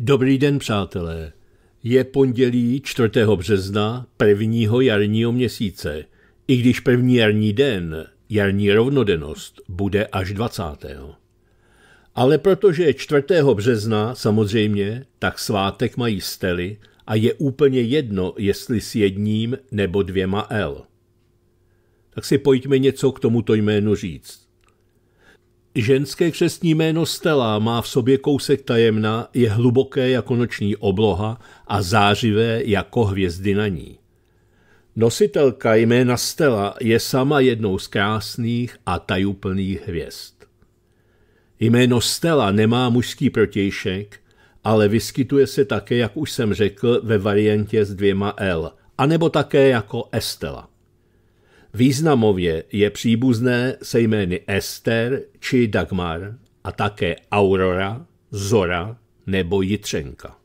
Dobrý den, přátelé. Je pondělí 4. března prvního jarního měsíce, i když první jarní den, jarní rovnodennost, bude až 20. Ale protože je 4. března samozřejmě, tak svátek mají stely a je úplně jedno, jestli s jedním nebo dvěma L. Tak si pojďme něco k tomuto jménu říct. Ženské křesní jméno Stella má v sobě kousek tajemna, je hluboké jako noční obloha a zářivé jako hvězdy na ní. Nositelka jména Stella je sama jednou z krásných a tajuplných hvězd. Jméno Stella nemá mužský protějšek, ale vyskytuje se také, jak už jsem řekl, ve variantě s dvěma L, anebo také jako Estela. Významově je příbuzné se jmény Ester či Dagmar a také Aurora, Zora nebo Jitřenka.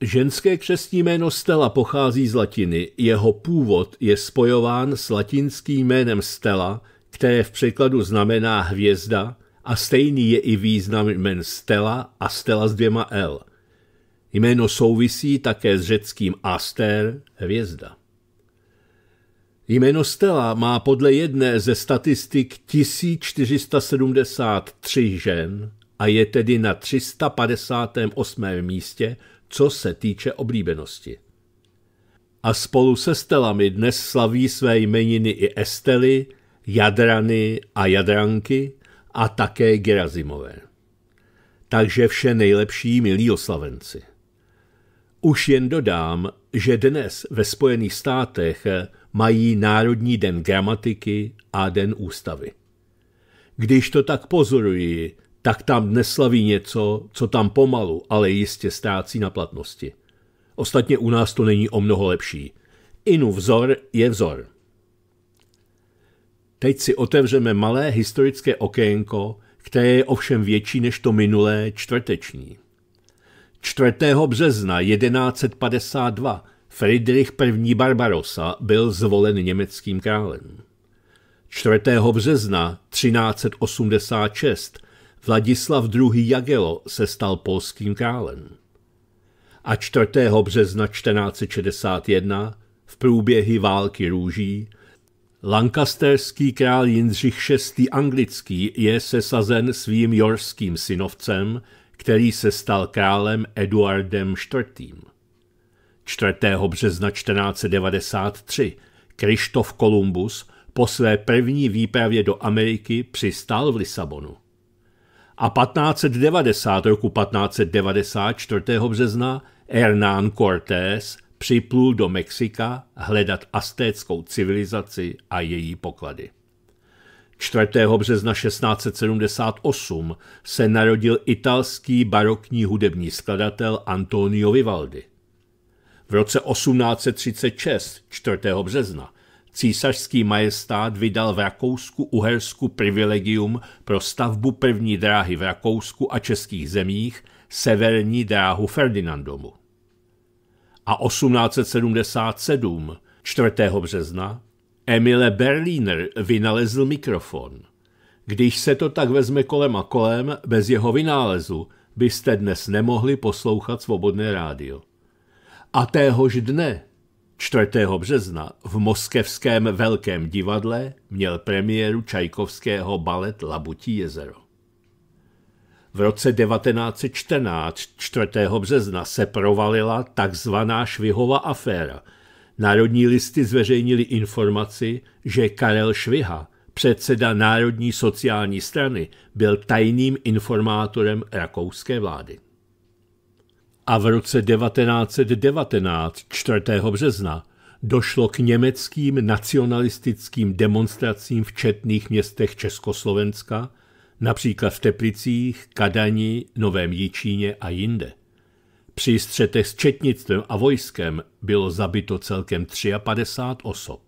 Ženské křestní jméno Stella pochází z latiny, jeho původ je spojován s latinským jménem Stella, které v překladu znamená hvězda a stejný je i význam jmen Stella a Stella s dvěma L. Jméno souvisí také s řeckým Aster, hvězda. Jméno Stella má podle jedné ze statistik 1473 žen a je tedy na 358. místě, co se týče oblíbenosti. A spolu se Stelami dnes slaví své jmeniny i Estely, Jadrany a Jadranky a také Gerazimové. Takže vše nejlepší, milí oslavenci. Už jen dodám, že dnes ve Spojených státech mají Národní den gramatiky a Den ústavy. Když to tak pozoruji, tak tam dnes slaví něco, co tam pomalu, ale jistě ztrácí na platnosti. Ostatně u nás to není o mnoho lepší. Inu vzor je vzor. Teď si otevřeme malé historické okénko, které je ovšem větší než to minulé čtvrteční. 4. března 1152 Friedrich I. Barbarossa byl zvolen německým králem. 4. března 1386 Vladislav II. Jagelo se stal polským králem. A 4. března 1461 v průběhy války růží Lancasterský král Jindřich VI. anglický je sesazen svým jorským synovcem, který se stal králem Eduardem IV. 4. března 1493 Krištof Kolumbus po své první výpravě do Ameriky přistál v Lisabonu. A 1590 roku 1590 4. března Hernán Cortés připlul do Mexika hledat astéckou civilizaci a její poklady. 4. března 1678 se narodil italský barokní hudební skladatel Antonio Vivaldi. V roce 1836, 4. března, císařský majestát vydal v Rakousku Uhersku privilegium pro stavbu první dráhy v Rakousku a českých zemích, severní dráhu Ferdinandomu. A 1877, 4. března, Emile Berliner vynalezl mikrofon. Když se to tak vezme kolem a kolem, bez jeho vynálezu byste dnes nemohli poslouchat svobodné rádio. A téhož dne, 4. března, v moskevském Velkém divadle měl premiéru čajkovského balet Labutí jezero. V roce 1914, 4. března, se provalila takzvaná Švihova aféra. Národní listy zveřejnili informaci, že Karel Šviha, předseda Národní sociální strany, byl tajným informátorem rakouské vlády a v roce 1919, 4. března, došlo k německým nacionalistickým demonstracím v četných městech Československa, například v Teplicích, Kadani, Novém Jičíně a jinde. Při střetech s četnictvem a vojskem bylo zabito celkem 53 osob.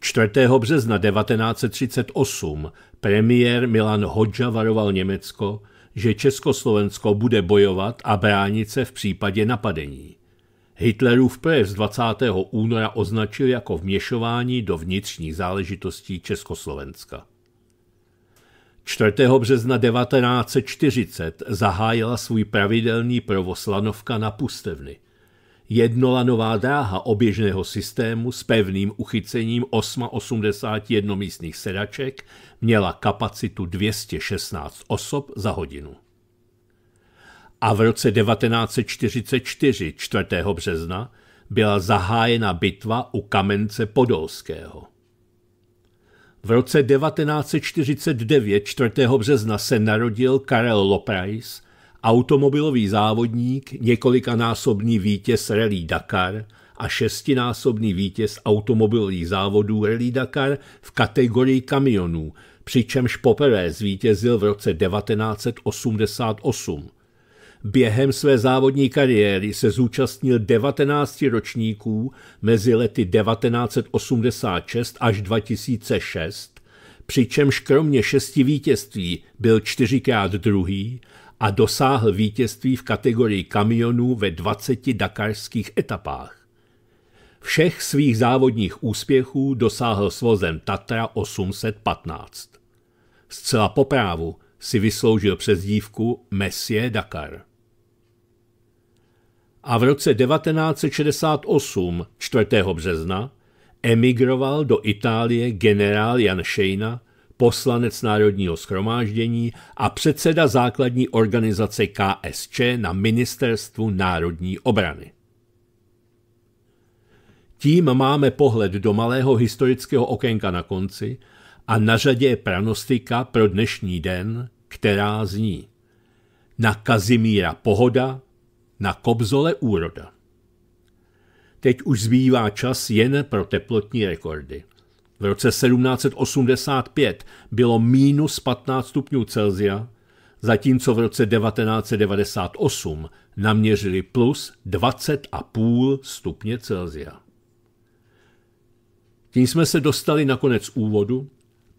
4. března 1938 premiér Milan Hodža varoval Německo, že Československo bude bojovat a bránit se v případě napadení. Hitlerův projev z 20. února označil jako vměšování do vnitřních záležitostí Československa. 4. března 1940 zahájila svůj pravidelný provoz lanovka na pustevny – jednolanová dráha oběžného systému s pevným uchycením 881 místních sedaček měla kapacitu 216 osob za hodinu. A v roce 1944, 4. března, byla zahájena bitva u kamence Podolského. V roce 1949, 4. března, se narodil Karel Loprajs, automobilový závodník, několikanásobný vítěz Rally Dakar a šestinásobný vítěz automobilových závodů Rally Dakar v kategorii kamionů, přičemž poprvé zvítězil v roce 1988. Během své závodní kariéry se zúčastnil 19 ročníků mezi lety 1986 až 2006, přičemž kromě šesti vítězství byl čtyřikrát druhý a dosáhl vítězství v kategorii kamionů ve 20 dakarských etapách. Všech svých závodních úspěchů dosáhl s vozem Tatra 815. Zcela poprávu si vysloužil přezdívku Messie Dakar. A v roce 1968, 4. března, emigroval do Itálie generál Jan Šejna poslanec Národního schromáždění a předseda základní organizace KSČ na Ministerstvu národní obrany. Tím máme pohled do malého historického okénka na konci a na řadě je pranostika pro dnešní den, která zní na Kazimíra Pohoda, na Kobzole Úroda. Teď už zbývá čas jen pro teplotní rekordy. V roce 1785 bylo minus 15 stupňů Celzia, zatímco v roce 1998 naměřili plus 20,5 stupně Celzia. Tím jsme se dostali na konec úvodu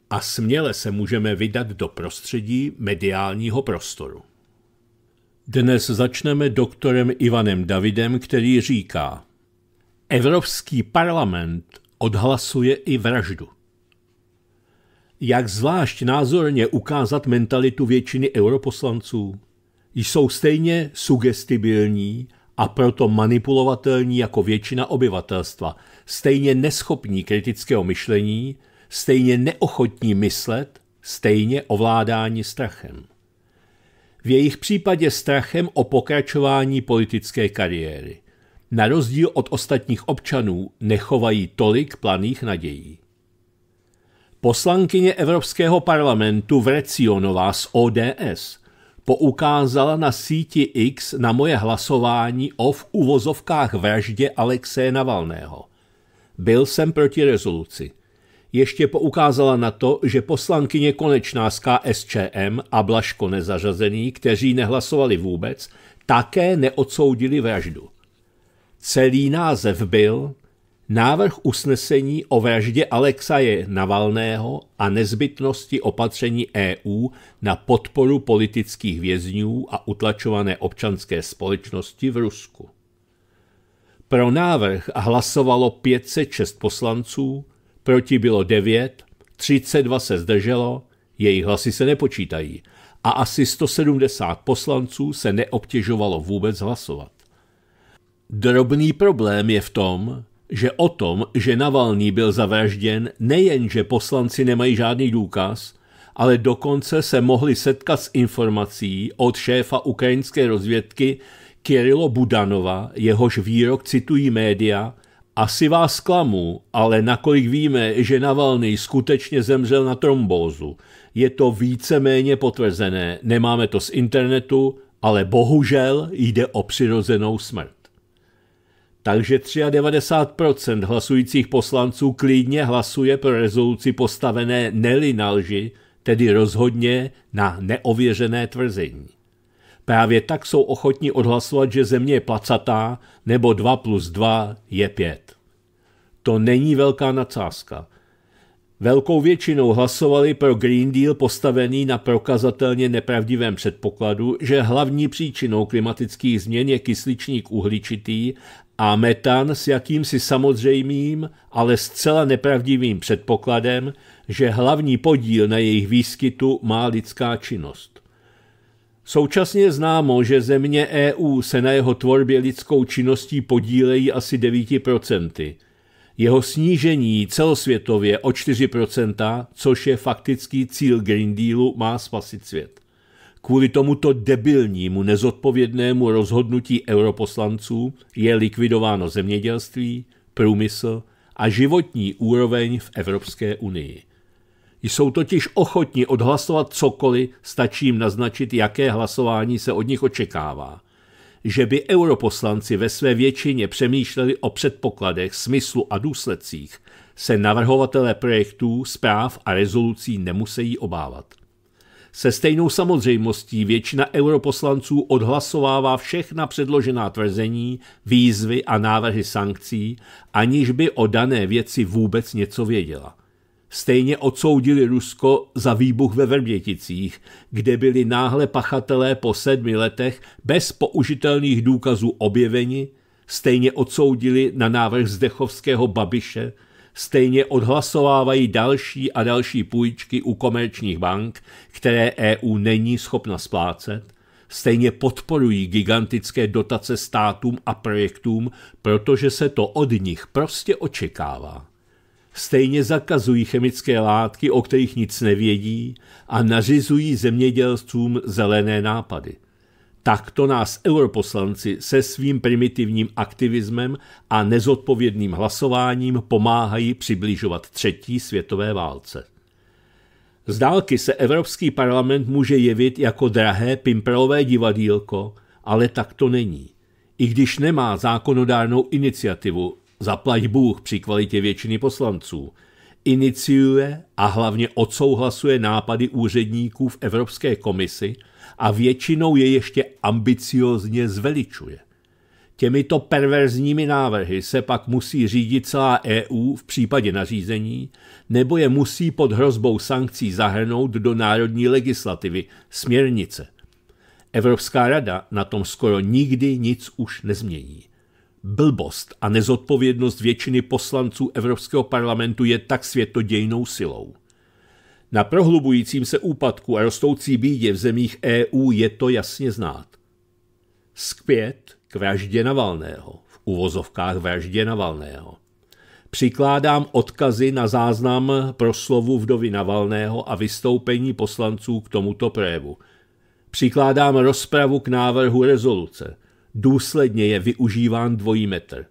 a směle se můžeme vydat do prostředí mediálního prostoru. Dnes začneme doktorem Ivanem Davidem, který říká, Evropský parlament odhlasuje i vraždu. Jak zvlášť názorně ukázat mentalitu většiny europoslanců? Jsou stejně sugestibilní a proto manipulovatelní jako většina obyvatelstva, stejně neschopní kritického myšlení, stejně neochotní myslet, stejně ovládání strachem. V jejich případě strachem o pokračování politické kariéry – na rozdíl od ostatních občanů nechovají tolik planých nadějí. Poslankyně Evropského parlamentu Vrecionová z ODS poukázala na síti X na moje hlasování o v uvozovkách vraždě Alexe Navalného. Byl jsem proti rezoluci. Ještě poukázala na to, že poslankyně konečná z KSČM a Blaško nezařazený, kteří nehlasovali vůbec, také neodsoudili vraždu. Celý název byl Návrh usnesení o vraždě Alexaje Navalného a nezbytnosti opatření EU na podporu politických vězňů a utlačované občanské společnosti v Rusku. Pro návrh hlasovalo 506 poslanců, proti bylo 9, 32 se zdrželo, jejich hlasy se nepočítají a asi 170 poslanců se neobtěžovalo vůbec hlasovat. Drobný problém je v tom, že o tom, že Navalný byl zavražděn, nejenže poslanci nemají žádný důkaz, ale dokonce se mohli setkat s informací od šéfa ukrajinské rozvědky Kirilo Budanova, jehož výrok citují média, asi vás klamu, ale nakolik víme, že Navalny skutečně zemřel na trombózu. Je to víceméně potvrzené, nemáme to z internetu, ale bohužel jde o přirozenou smrt takže 93% hlasujících poslanců klidně hlasuje pro rezoluci postavené neli na lži, tedy rozhodně na neověřené tvrzení. Právě tak jsou ochotní odhlasovat, že země je placatá, nebo 2 plus 2 je 5. To není velká nadsázka. Velkou většinou hlasovali pro Green Deal postavený na prokazatelně nepravdivém předpokladu, že hlavní příčinou klimatických změn je kysličník uhličitý a metan s jakýmsi samozřejmým, ale zcela nepravdivým předpokladem, že hlavní podíl na jejich výskytu má lidská činnost. Současně je známo, že země EU se na jeho tvorbě lidskou činností podílejí asi 9%. Jeho snížení celosvětově o 4%, což je faktický cíl Green Dealu, má spasit svět. Kvůli tomuto debilnímu nezodpovědnému rozhodnutí europoslanců je likvidováno zemědělství, průmysl a životní úroveň v Evropské unii. Jsou totiž ochotni odhlasovat cokoliv, stačí jim naznačit, jaké hlasování se od nich očekává. Že by europoslanci ve své většině přemýšleli o předpokladech, smyslu a důsledcích, se navrhovatelé projektů, zpráv a rezolucí nemusí obávat se stejnou samozřejmostí většina europoslanců odhlasovává všechna předložená tvrzení, výzvy a návrhy sankcí, aniž by o dané věci vůbec něco věděla. Stejně odsoudili Rusko za výbuch ve Vrběticích, kde byli náhle pachatelé po sedmi letech bez použitelných důkazů objeveni, stejně odsoudili na návrh Zdechovského Babiše – stejně odhlasovávají další a další půjčky u komerčních bank, které EU není schopna splácet, stejně podporují gigantické dotace státům a projektům, protože se to od nich prostě očekává. Stejně zakazují chemické látky, o kterých nic nevědí, a nařizují zemědělcům zelené nápady – Takto nás europoslanci se svým primitivním aktivismem a nezodpovědným hlasováním pomáhají přibližovat třetí světové válce. Z dálky se Evropský parlament může jevit jako drahé pimprové divadílko, ale tak to není. I když nemá zákonodárnou iniciativu, zaplať Bůh při kvalitě většiny poslanců, iniciuje a hlavně odsouhlasuje nápady úředníků v Evropské komisi – a většinou je ještě ambiciozně zveličuje. Těmito perverzními návrhy se pak musí řídit celá EU v případě nařízení, nebo je musí pod hrozbou sankcí zahrnout do národní legislativy, směrnice. Evropská rada na tom skoro nikdy nic už nezmění. Blbost a nezodpovědnost většiny poslanců Evropského parlamentu je tak světodějnou silou, na prohlubujícím se úpadku a rostoucí bídě v zemích EU je to jasně znát. Skvět k vraždě Navalného, v uvozovkách vraždě Navalného. Přikládám odkazy na záznam proslovu vdovy Navalného a vystoupení poslanců k tomuto projevu. Přikládám rozpravu k návrhu rezoluce. Důsledně je využíván dvojí metr.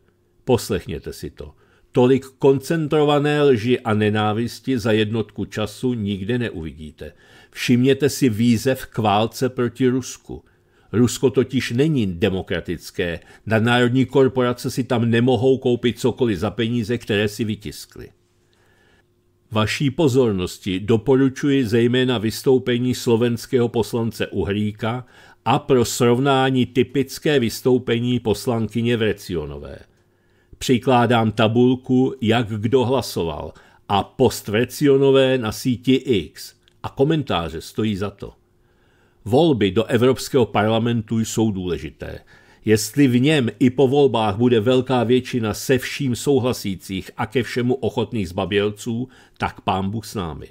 Poslechněte si to. Tolik koncentrované lži a nenávisti za jednotku času nikde neuvidíte. Všimněte si výzev k válce proti Rusku. Rusko totiž není demokratické, Na národní korporace si tam nemohou koupit cokoliv za peníze, které si vytiskly. Vaší pozornosti doporučuji zejména vystoupení slovenského poslance Uhríka a pro srovnání typické vystoupení poslankyně Vrecionové – přikládám tabulku, jak kdo hlasoval a postrecionové na síti X a komentáře stojí za to. Volby do Evropského parlamentu jsou důležité. Jestli v něm i po volbách bude velká většina se vším souhlasících a ke všemu ochotných zbabělců, tak pán Bůh s námi.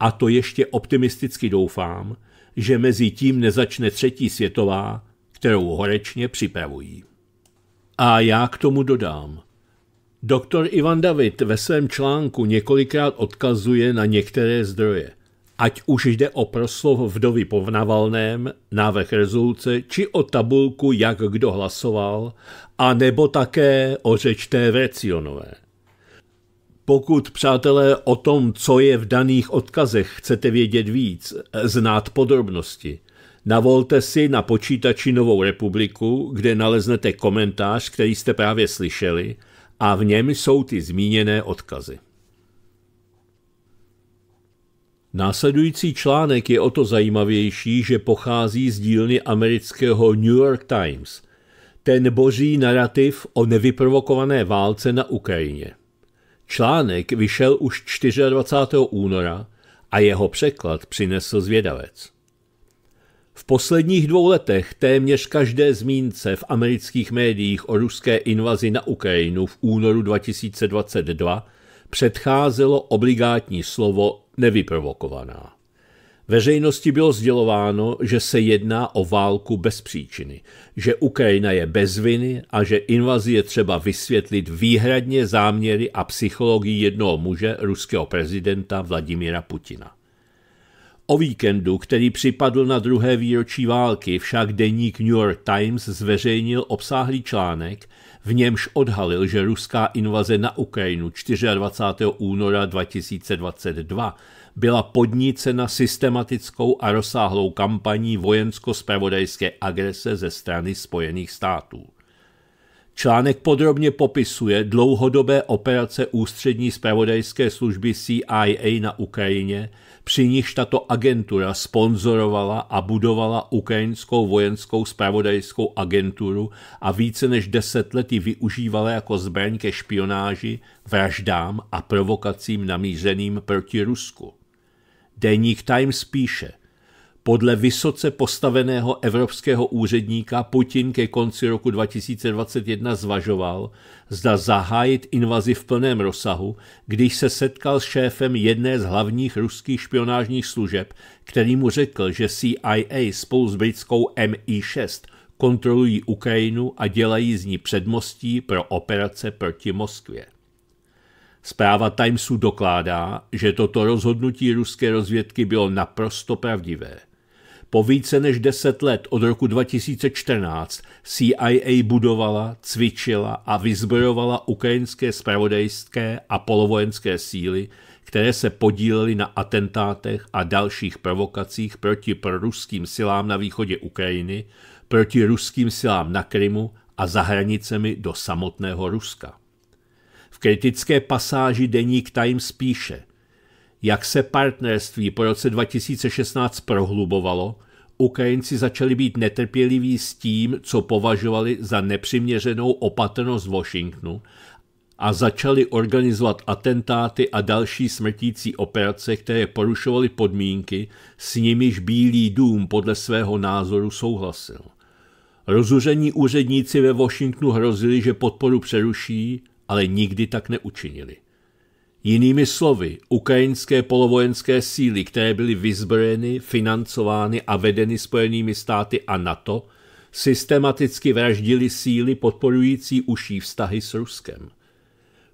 A to ještě optimisticky doufám, že mezi tím nezačne třetí světová, kterou horečně připravují. A já k tomu dodám. Doktor Ivan David ve svém článku několikrát odkazuje na některé zdroje. Ať už jde o proslov vdovy po Navalném, návrh rezoluce, či o tabulku, jak kdo hlasoval, a nebo také o řečté té vrecionové. Pokud, přátelé, o tom, co je v daných odkazech, chcete vědět víc, znát podrobnosti, Navolte si na počítači Novou republiku, kde naleznete komentář, který jste právě slyšeli, a v něm jsou ty zmíněné odkazy. Následující článek je o to zajímavější, že pochází z dílny amerického New York Times. Ten boží narrativ o nevyprovokované válce na Ukrajině. Článek vyšel už 24. února a jeho překlad přinesl zvědavec. V posledních dvou letech téměř každé zmínce v amerických médiích o ruské invazi na Ukrajinu v únoru 2022 předcházelo obligátní slovo nevyprovokovaná. Veřejnosti bylo sdělováno, že se jedná o válku bez příčiny, že Ukrajina je bez viny a že invazi je třeba vysvětlit výhradně záměry a psychologii jednoho muže, ruského prezidenta Vladimira Putina. O víkendu, který připadl na druhé výročí války, však deník New York Times zveřejnil obsáhlý článek, v němž odhalil, že ruská invaze na Ukrajinu 24. února 2022 byla podnícena systematickou a rozsáhlou kampaní vojensko-spravodajské agrese ze strany Spojených států. Článek podrobně popisuje dlouhodobé operace ústřední spravodajské služby CIA na Ukrajině, při nichž tato agentura sponzorovala a budovala ukrajinskou vojenskou spravodajskou agenturu a více než deset lety využívala jako zbraň ke špionáži, vraždám a provokacím namířeným proti Rusku. Deník Times píše – podle vysoce postaveného evropského úředníka Putin ke konci roku 2021 zvažoval, zda zahájit invazi v plném rozsahu, když se setkal s šéfem jedné z hlavních ruských špionážních služeb, který mu řekl, že CIA spolu s britskou MI6 kontrolují Ukrajinu a dělají z ní předmostí pro operace proti Moskvě. Zpráva Timesu dokládá, že toto rozhodnutí ruské rozvědky bylo naprosto pravdivé – po více než deset let od roku 2014 CIA budovala, cvičila a vyzbrojovala ukrajinské spravodajské a polovojenské síly, které se podílely na atentátech a dalších provokacích proti proruským silám na východě Ukrajiny, proti ruským silám na Krymu a za hranicemi do samotného Ruska. V kritické pasáži deník Times píše – jak se partnerství po roce 2016 prohlubovalo, Ukrajinci začali být netrpěliví s tím, co považovali za nepřiměřenou opatrnost Washingtonu a začali organizovat atentáty a další smrtící operace, které porušovaly podmínky, s nimiž Bílý dům podle svého názoru souhlasil. Rozuření úředníci ve Washingtonu hrozili, že podporu přeruší, ale nikdy tak neučinili. Jinými slovy, ukrajinské polovojenské síly, které byly vyzbrojeny, financovány a vedeny Spojenými státy a NATO, systematicky vraždili síly podporující uší vztahy s Ruskem.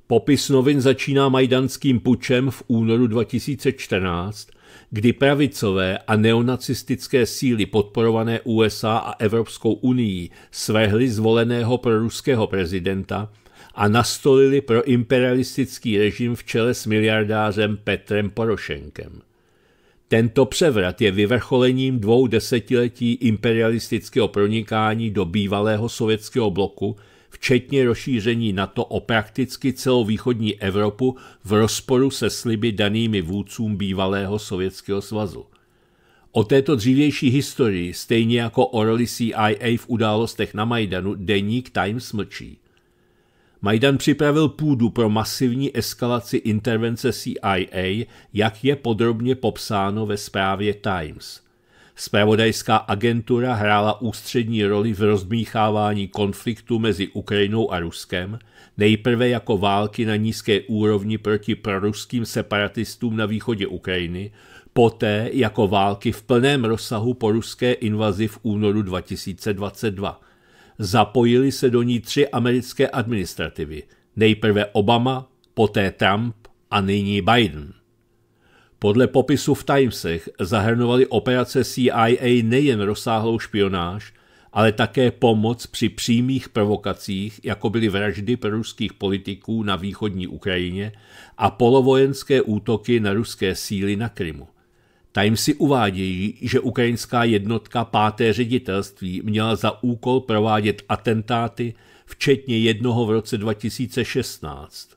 Popis novin začíná majdanským pučem v únoru 2014, kdy pravicové a neonacistické síly podporované USA a Evropskou unii svrhly zvoleného proruského prezidenta – a nastolili pro imperialistický režim v čele s miliardářem Petrem Porošenkem. Tento převrat je vyvrcholením dvou desetiletí imperialistického pronikání do bývalého sovětského bloku, včetně rozšíření NATO o prakticky celou východní Evropu v rozporu se sliby danými vůdcům bývalého sovětského svazu. O této dřívější historii, stejně jako o roli CIA v událostech na Majdanu, deník Times mlčí. Majdan připravil půdu pro masivní eskalaci intervence CIA, jak je podrobně popsáno ve zprávě Times. Spravodajská agentura hrála ústřední roli v rozmíchávání konfliktu mezi Ukrajinou a Ruskem, nejprve jako války na nízké úrovni proti proruským separatistům na východě Ukrajiny, poté jako války v plném rozsahu po ruské invazi v únoru 2022. Zapojili se do ní tři americké administrativy, nejprve Obama, poté Trump a nyní Biden. Podle popisu v Timesech zahrnovaly operace CIA nejen rozsáhlou špionáž, ale také pomoc při přímých provokacích, jako byly vraždy ruských politiků na východní Ukrajině a polovojenské útoky na ruské síly na Krymu. Timesy uvádějí, že ukrajinská jednotka páté ředitelství měla za úkol provádět atentáty, včetně jednoho v roce 2016.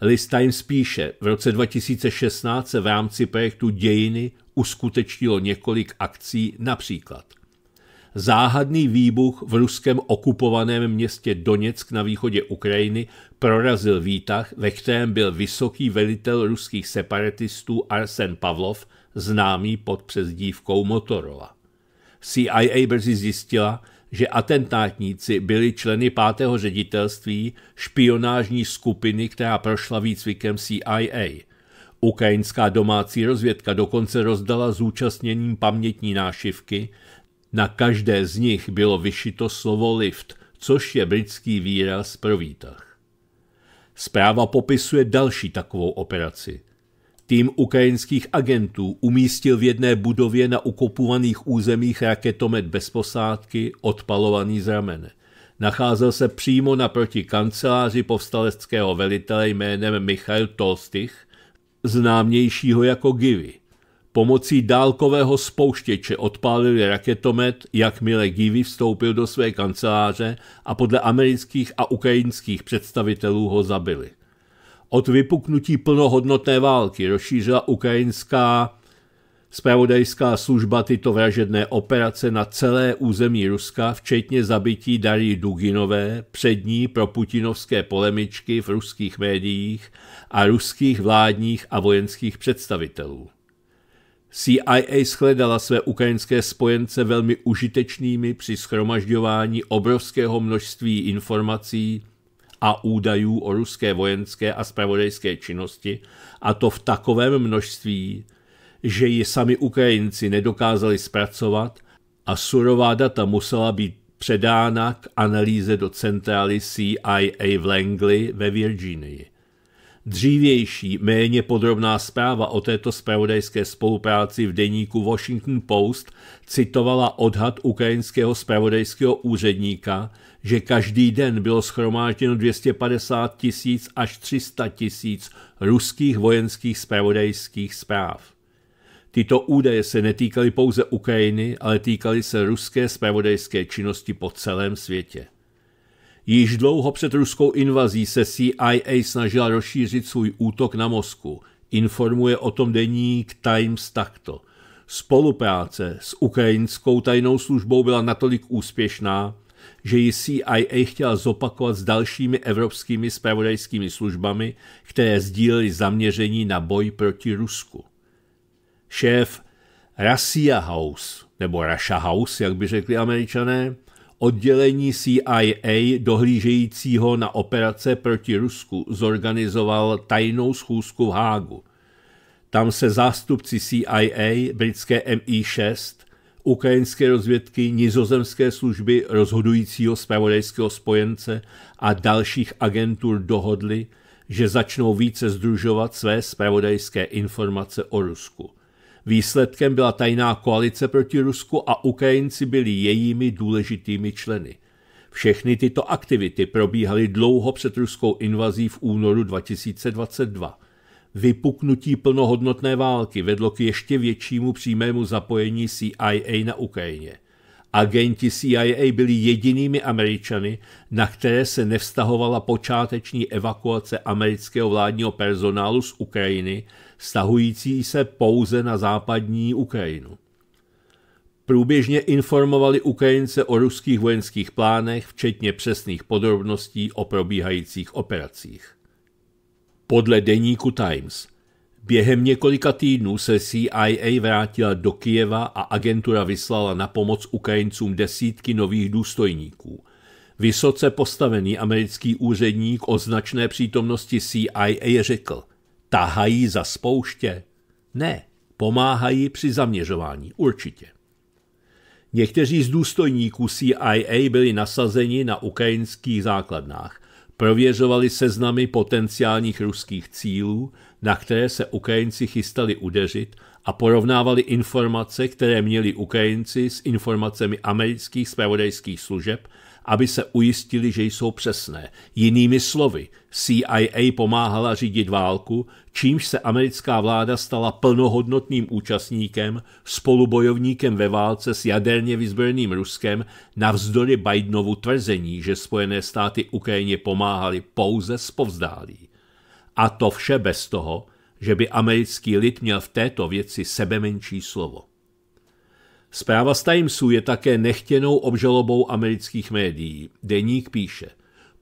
Liz Times píše, v roce 2016 se v rámci projektu Dějiny uskutečnilo několik akcí, například Záhadný výbuch v ruském okupovaném městě Doněck na východě Ukrajiny prorazil výtah, ve kterém byl vysoký velitel ruských separatistů Arsen Pavlov známý pod přezdívkou Motorola. CIA brzy zjistila, že atentátníci byli členy pátého ředitelství špionážní skupiny, která prošla výcvikem CIA. Ukrajinská domácí rozvědka dokonce rozdala zúčastněním pamětní nášivky, na každé z nich bylo vyšito slovo lift, což je britský výraz pro výtah. Zpráva popisuje další takovou operaci. Tým ukrajinských agentů umístil v jedné budově na okupovaných územích raketomet bez posádky, odpalovaný z ramene. Nacházel se přímo naproti kanceláři povstaleckého velitele jménem Michail Tolstich, známějšího jako Givy. Pomocí dálkového spouštěče odpálili raketomet, jakmile Givy vstoupil do své kanceláře a podle amerických a ukrajinských představitelů ho zabili. Od vypuknutí plnohodnotné války rozšířila ukrajinská spravodajská služba tyto vražedné operace na celé území Ruska, včetně zabití Darí Duginové, přední pro putinovské polemičky v ruských médiích a ruských vládních a vojenských představitelů. CIA shledala své ukrajinské spojence velmi užitečnými při schromažďování obrovského množství informací a údajů o ruské vojenské a spravodajské činnosti, a to v takovém množství, že ji sami Ukrajinci nedokázali zpracovat a surová data musela být předána k analýze do centrály CIA v Langley ve Virginii. Dřívější, méně podrobná zpráva o této spravodajské spolupráci v deníku Washington Post citovala odhad ukrajinského spravodajského úředníka, že každý den bylo schromážděno 250 tisíc až 300 tisíc ruských vojenských spravodajských zpráv. Tyto údaje se netýkaly pouze Ukrajiny, ale týkaly se ruské spravodajské činnosti po celém světě. Již dlouho před ruskou invazí se CIA snažila rozšířit svůj útok na Moskvu. Informuje o tom deník Times takto. Spolupráce s ukrajinskou tajnou službou byla natolik úspěšná, že ji CIA chtěla zopakovat s dalšími evropskými spravodajskými službami, které sdílely zaměření na boj proti Rusku. Šéf Russia House, nebo Russia House, jak by řekli američané, oddělení CIA dohlížejícího na operace proti Rusku zorganizoval tajnou schůzku v Hágu. Tam se zástupci CIA, britské MI6 ukrajinské rozvědky, nizozemské služby rozhodujícího zpravodajského spojence a dalších agentur dohodly, že začnou více združovat své zpravodajské informace o Rusku. Výsledkem byla tajná koalice proti Rusku a Ukrajinci byli jejími důležitými členy. Všechny tyto aktivity probíhaly dlouho před ruskou invazí v únoru 2022. Vypuknutí plnohodnotné války vedlo k ještě většímu přímému zapojení CIA na Ukrajině. Agenti CIA byli jedinými Američany, na které se nevztahovala počáteční evakuace amerického vládního personálu z Ukrajiny, stahující se pouze na západní Ukrajinu. Průběžně informovali Ukrajince o ruských vojenských plánech, včetně přesných podrobností o probíhajících operacích. Podle deníku Times během několika týdnů se CIA vrátila do Kijeva a agentura vyslala na pomoc Ukrajincům desítky nových důstojníků. Vysoce postavený americký úředník o značné přítomnosti CIA řekl, tahají za spouště? Ne, pomáhají při zaměřování, určitě. Někteří z důstojníků CIA byli nasazeni na ukrajinských základnách prověřovali seznamy potenciálních ruských cílů, na které se Ukrajinci chystali udeřit a porovnávali informace, které měli Ukrajinci s informacemi amerických spravodajských služeb aby se ujistili, že jsou přesné. Jinými slovy, CIA pomáhala řídit válku, čímž se americká vláda stala plnohodnotným účastníkem, spolubojovníkem ve válce s jaderně vyzbrojeným Ruskem, navzdory Bidenovu tvrzení, že Spojené státy Ukrajině pomáhali pouze spovzdálí. A to vše bez toho, že by americký lid měl v této věci sebemenší slovo. Zpráva z Timesu je také nechtěnou obžalobou amerických médií. Deník píše.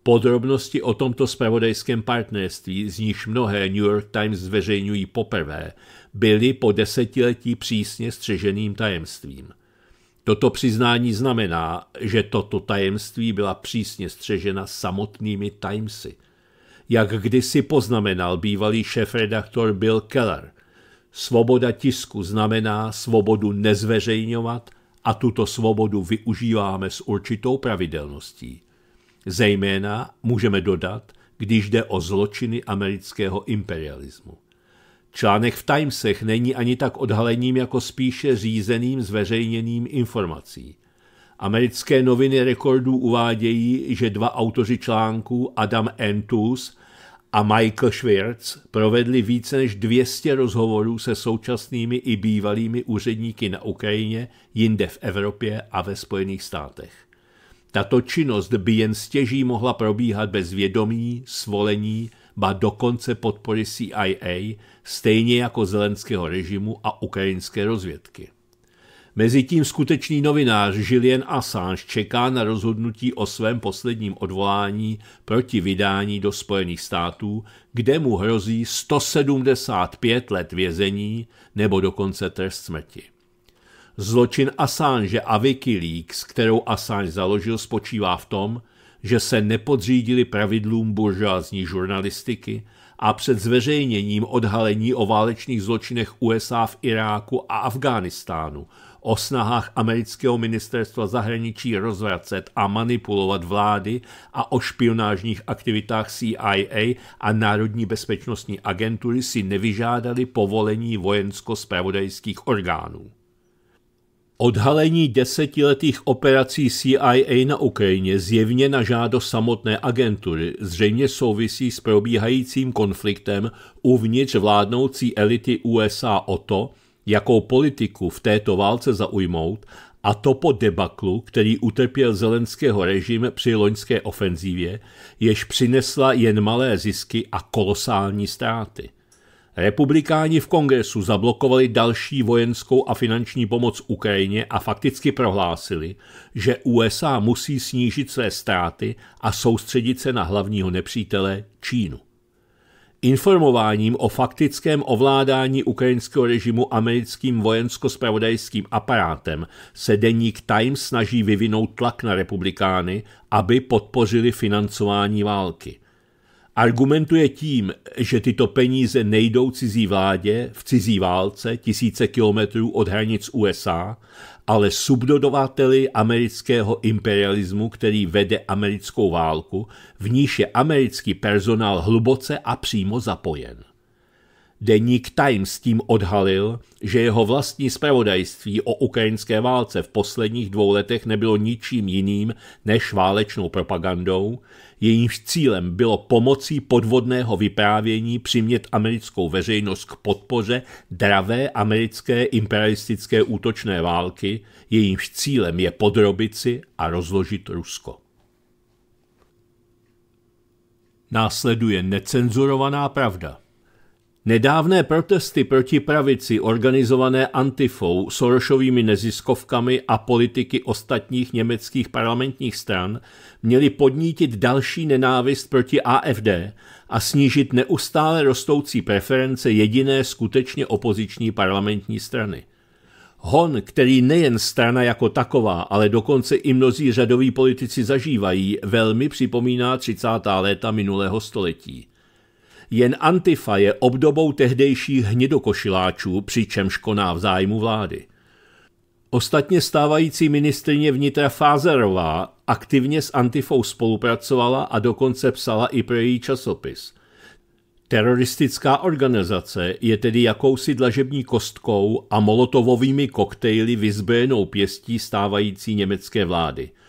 Podrobnosti o tomto spravodajském partnerství, z níž mnohé New York Times zveřejňují poprvé, byly po desetiletí přísně střeženým tajemstvím. Toto přiznání znamená, že toto tajemství byla přísně střežena samotnými Timesy. Jak kdysi poznamenal bývalý šéf-redaktor Bill Keller, Svoboda tisku znamená svobodu nezveřejňovat a tuto svobodu využíváme s určitou pravidelností. Zejména můžeme dodat, když jde o zločiny amerického imperialismu. Článek v Timesech není ani tak odhalením jako spíše řízeným zveřejněním informací. Americké noviny rekordů uvádějí, že dva autoři článků, Adam Entus a Michael Schwartz provedli více než 200 rozhovorů se současnými i bývalými úředníky na Ukrajině, jinde v Evropě a ve Spojených státech. Tato činnost by jen stěží mohla probíhat bez vědomí, svolení, ba dokonce podpory CIA, stejně jako zelenského režimu a ukrajinské rozvědky. Mezitím skutečný novinář Julian Assange čeká na rozhodnutí o svém posledním odvolání proti vydání do Spojených států, kde mu hrozí 175 let vězení nebo dokonce trest smrti. Zločin Assange a Wikileaks, kterou Assange založil, spočívá v tom, že se nepodřídili pravidlům buržoázní žurnalistiky a před zveřejněním odhalení o válečných zločinech USA v Iráku a Afghánistánu o snahách amerického ministerstva zahraničí rozvracet a manipulovat vlády a o špionážních aktivitách CIA a Národní bezpečnostní agentury si nevyžádali povolení vojensko-spravodajských orgánů. Odhalení desetiletých operací CIA na Ukrajině zjevně na žádost samotné agentury zřejmě souvisí s probíhajícím konfliktem uvnitř vládnoucí elity USA o to, jakou politiku v této válce zaujmout, a to po debaklu, který utrpěl zelenského režim při loňské ofenzívě, jež přinesla jen malé zisky a kolosální ztráty. Republikáni v kongresu zablokovali další vojenskou a finanční pomoc Ukrajině a fakticky prohlásili, že USA musí snížit své ztráty a soustředit se na hlavního nepřítele Čínu informováním o faktickém ovládání ukrajinského režimu americkým vojensko-spravodajským aparátem se deník Times snaží vyvinout tlak na republikány, aby podpořili financování války – Argumentuje tím, že tyto peníze nejdou cizí vládě v cizí válce tisíce kilometrů od hranic USA, ale subdodovateli amerického imperialismu, který vede americkou válku, v níž je americký personál hluboce a přímo zapojen. Deník Times tím odhalil, že jeho vlastní zpravodajství o ukrajinské válce v posledních dvou letech nebylo ničím jiným než válečnou propagandou, jejímž cílem bylo pomocí podvodného vyprávění přimět americkou veřejnost k podpoře dravé americké imperialistické útočné války, jejímž cílem je podrobit si a rozložit Rusko. Následuje necenzurovaná pravda – Nedávné protesty proti pravici organizované Antifou, Sorošovými neziskovkami a politiky ostatních německých parlamentních stran měly podnítit další nenávist proti AFD a snížit neustále rostoucí preference jediné skutečně opoziční parlamentní strany. Hon, který nejen strana jako taková, ale dokonce i mnozí řadoví politici zažívají, velmi připomíná 30. léta minulého století. Jen Antifa je obdobou tehdejších hnidokošiláčů, přičemž koná v zájmu vlády. Ostatně stávající ministrině vnitra Fázerová aktivně s Antifou spolupracovala a dokonce psala i pro její časopis. Teroristická organizace je tedy jakousi dlažební kostkou a molotovovými koktejly vyzbrojenou pěstí stávající německé vlády –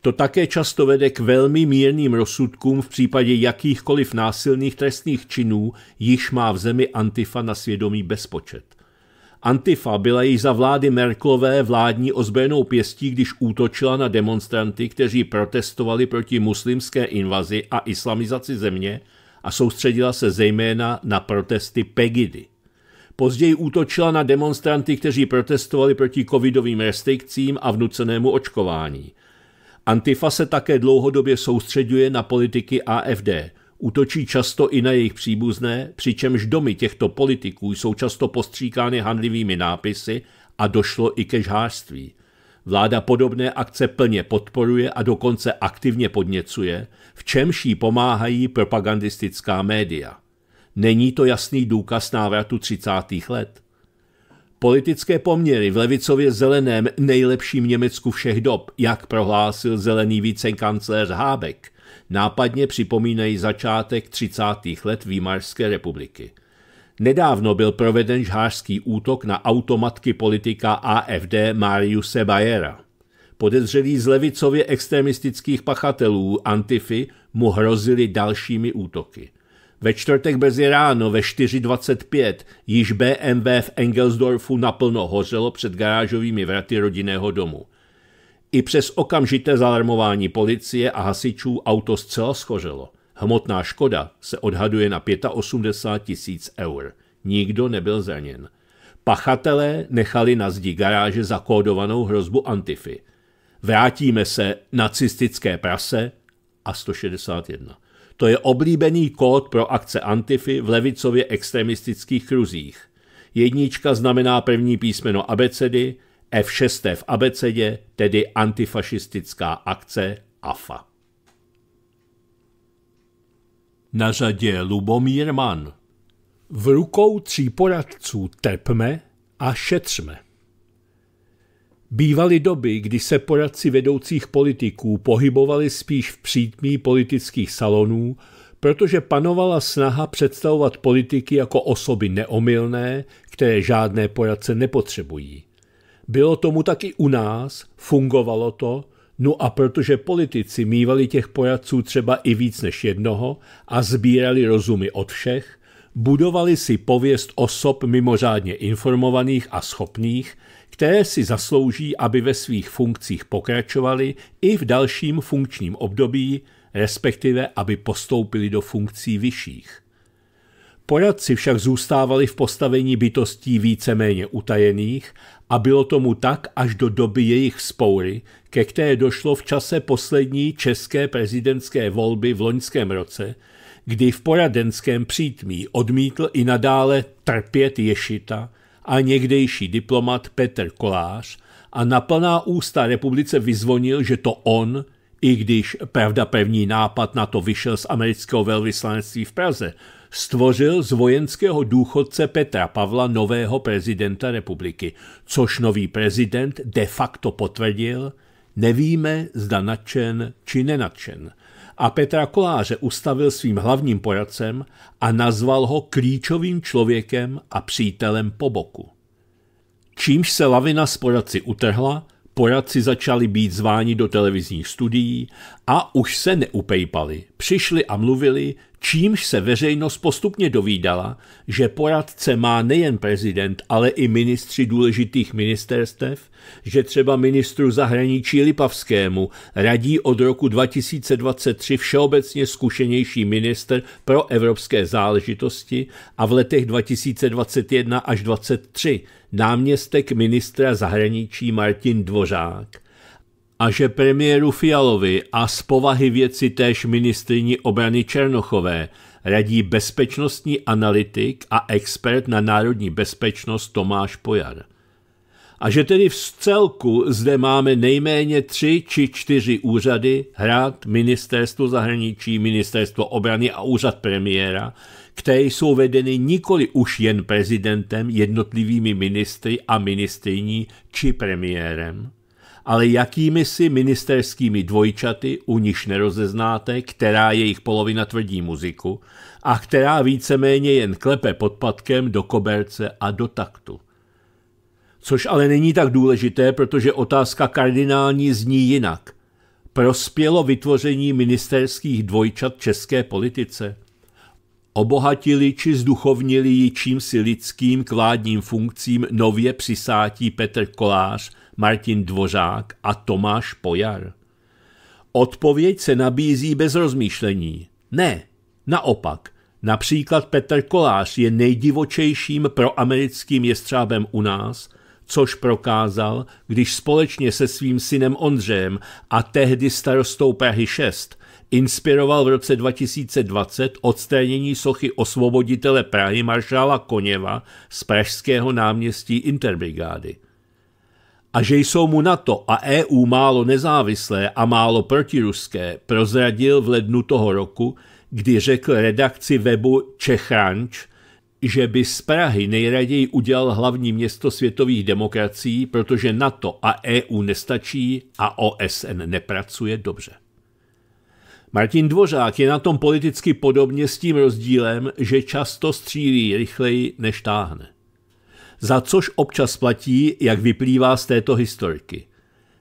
to také často vede k velmi mírným rozsudkům v případě jakýchkoliv násilných trestných činů, již má v zemi Antifa na svědomí bezpočet. Antifa byla již za vlády Merklové vládní ozbrojenou pěstí, když útočila na demonstranty, kteří protestovali proti muslimské invazi a islamizaci země a soustředila se zejména na protesty Pegidy. Později útočila na demonstranty, kteří protestovali proti covidovým restrikcím a vnucenému očkování – Antifa se také dlouhodobě soustředuje na politiky AFD. Útočí často i na jejich příbuzné, přičemž domy těchto politiků jsou často postříkány handlivými nápisy a došlo i ke žhářství. Vláda podobné akce plně podporuje a dokonce aktivně podněcuje, v čemž jí pomáhají propagandistická média. Není to jasný důkaz návratu 30. let – Politické poměry v levicově zeleném nejlepším Německu všech dob, jak prohlásil zelený vicekancléř Hábek, nápadně připomínají začátek 30. let Výmarské republiky. Nedávno byl proveden žhářský útok na automatky politika AFD Mariuse Bayera. Podezřelí z levicově extremistických pachatelů Antify mu hrozili dalšími útoky. Ve čtvrtek brzy ráno ve 4.25 již BMW v Engelsdorfu naplno hořelo před garážovými vraty rodinného domu. I přes okamžité zalarmování policie a hasičů auto zcela schořelo. Hmotná škoda se odhaduje na 85 tisíc eur. Nikdo nebyl zraněn. Pachatelé nechali na zdi garáže zakódovanou hrozbu Antify. Vrátíme se nacistické prase a 161. To je oblíbený kód pro akce Antify v levicově extremistických kruzích. Jednička znamená první písmeno abecedy, F6 v abecedě, tedy antifašistická akce AFA. Na řadě Lubomír Mann. V rukou tří poradců trpme a šetřme. Bývaly doby, kdy se poradci vedoucích politiků pohybovali spíš v přítmí politických salonů, protože panovala snaha představovat politiky jako osoby neomylné, které žádné poradce nepotřebují. Bylo tomu tak i u nás, fungovalo to, no a protože politici mývali těch poradců třeba i víc než jednoho a sbírali rozumy od všech, budovali si pověst osob mimořádně informovaných a schopných, které si zaslouží, aby ve svých funkcích pokračovali i v dalším funkčním období, respektive aby postoupili do funkcí vyšších. Poradci však zůstávali v postavení bytostí víceméně utajených a bylo tomu tak až do doby jejich spoury, ke které došlo v čase poslední české prezidentské volby v loňském roce, kdy v poradenském přítmí odmítl i nadále trpět Ješita, a někdejší diplomat Petr Kolář a na plná ústa republice vyzvonil, že to on, i když pravda první nápad na to vyšel z amerického velvyslanectví v Praze, stvořil z vojenského důchodce Petra Pavla nového prezidenta republiky, což nový prezident de facto potvrdil, nevíme zda nadšen či nenadšen – a Petra Koláře ustavil svým hlavním poradcem a nazval ho klíčovým člověkem a přítelem po boku. Čímž se lavina s poradci utrhla, poradci začali být zváni do televizních studií a už se neupejpali, přišli a mluvili, čímž se veřejnost postupně dovídala, že poradce má nejen prezident, ale i ministři důležitých ministerstev, že třeba ministru zahraničí Lipavskému radí od roku 2023 všeobecně zkušenější minister pro evropské záležitosti a v letech 2021 až 2023 náměstek ministra zahraničí Martin Dvořák – a že premiéru Fialovi a z povahy věci též ministriní obrany Černochové radí bezpečnostní analytik a expert na národní bezpečnost Tomáš Pojar. A že tedy v celku zde máme nejméně tři či čtyři úřady, hrad, ministerstvo zahraničí, ministerstvo obrany a úřad premiéra, které jsou vedeny nikoli už jen prezidentem, jednotlivými ministry a ministriní či premiérem, ale jakými si ministerskými dvojčaty, u nichž nerozeznáte, která jejich polovina tvrdí muziku a která víceméně jen klepe podpadkem do koberce a do taktu. Což ale není tak důležité, protože otázka kardinální zní jinak. Prospělo vytvoření ministerských dvojčat české politice? Obohatili či zduchovnili ji čímsi lidským kládním funkcím nově přisátí Petr Kolář – Martin Dvořák a Tomáš Pojar. Odpověď se nabízí bez rozmýšlení. Ne, naopak. Například Petr Kolář je nejdivočejším proamerickým jestřábem u nás, což prokázal, když společně se svým synem Ondřejem a tehdy starostou Prahy 6 inspiroval v roce 2020 odstranění sochy osvoboditele Prahy maršála Koněva z pražského náměstí Interbrigády a že jsou mu NATO a EU málo nezávislé a málo protiruské, prozradil v lednu toho roku, kdy řekl redakci webu Čechranč, že by z Prahy nejraději udělal hlavní město světových demokracií, protože NATO a EU nestačí a OSN nepracuje dobře. Martin Dvořák je na tom politicky podobně s tím rozdílem, že často střílí rychleji než táhne za což občas platí, jak vyplývá z této historiky.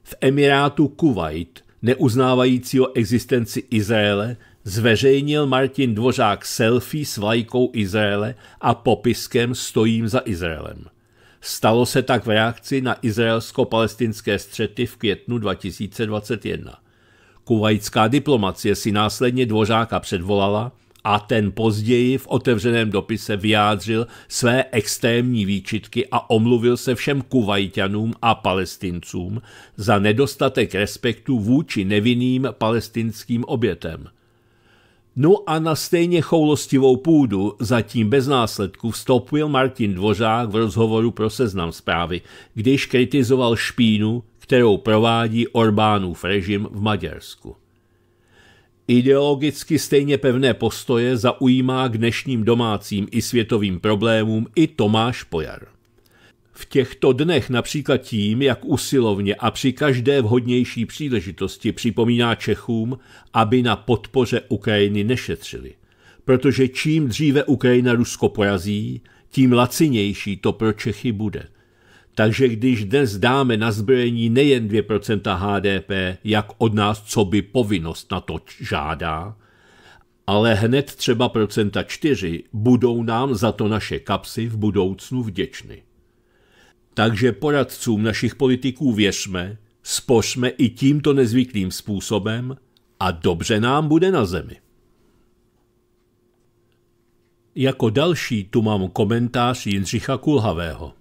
V Emirátu Kuwait, neuznávajícího existenci Izraele, zveřejnil Martin Dvořák selfie s vlajkou Izraele a popiskem Stojím za Izraelem. Stalo se tak v reakci na izraelsko-palestinské střety v květnu 2021. Kuwaitská diplomacie si následně Dvořáka předvolala – a ten později v otevřeném dopise vyjádřil své extrémní výčitky a omluvil se všem Kuvajťanům a Palestincům za nedostatek respektu vůči nevinným palestinským obětem. No a na stejně choulostivou půdu zatím bez následku vstoupil Martin Dvořák v rozhovoru pro Seznam zprávy, když kritizoval špínu, kterou provádí Orbánův režim v Maďarsku. Ideologicky stejně pevné postoje zaujímá k dnešním domácím i světovým problémům i Tomáš Pojar. V těchto dnech například tím, jak usilovně a při každé vhodnější příležitosti připomíná Čechům, aby na podpoře Ukrajiny nešetřili. Protože čím dříve Ukrajina Rusko porazí, tím lacinější to pro Čechy bude. Takže když dnes dáme na zbrojení nejen 2% HDP, jak od nás co by povinnost na to žádá, ale hned třeba procenta 4 budou nám za to naše kapsy v budoucnu vděčny. Takže poradcům našich politiků věřme, spořme i tímto nezvyklým způsobem a dobře nám bude na zemi. Jako další tu mám komentář Jindřicha Kulhavého